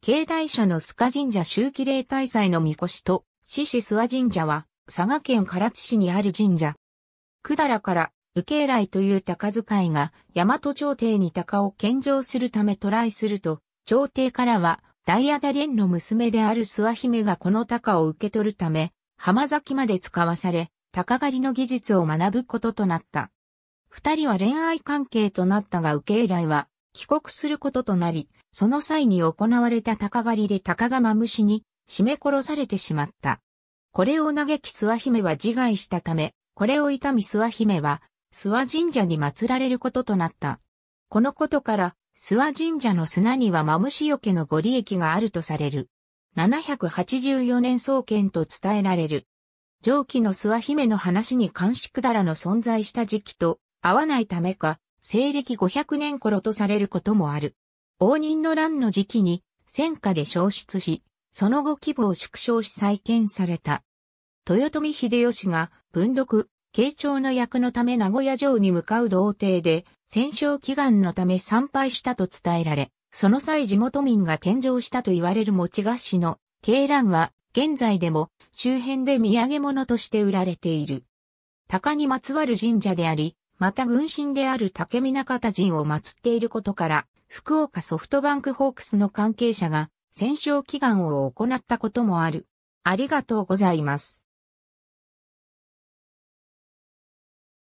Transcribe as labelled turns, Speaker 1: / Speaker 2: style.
Speaker 1: 境内社の須賀神社周期例大祭の
Speaker 2: 神
Speaker 3: 輿と、獅子諏訪神社は、佐賀県唐津市にある神社。百済から、受慶来という鷹遣いが、大和朝廷に鷹を献上するため渡来すると、朝廷からは、ダイアダンの娘である諏訪姫がこの鷹を受け取るため、浜崎まで使わされ、鷹狩りの技術を学ぶこととなった。二人は恋愛関係となったが受け依頼は帰国することとなり、その際に行われた鷹狩りで鷹がマムシに締め殺されてしまった。これを嘆き諏訪姫は自害したため、これを痛み諏訪姫は諏訪神社に祀られることとなった。このことから、諏訪神社の砂にはマムシよけのご利益があるとされる。784年創建と伝えられる。上記の諏訪姫の話に監視くだらの存在した時期と合わないためか、西暦500年頃とされることもある。応仁の乱の時期に戦火で消失し、その後規模を縮小し再建された。豊臣秀吉が文読、慶長の役のため名古屋城に向かう童貞で、戦勝祈願のため参拝したと伝えられ、その際地元民が献上したと言われる餅菓子の慶乱は、現在でも周辺で土産物として売られている。鷹にまつわる神社であり、また軍神である竹見中人を祀っていることから、福岡ソフトバンクホークスの関係者が戦勝祈願を行ったこともある。
Speaker 1: ありがとうございます。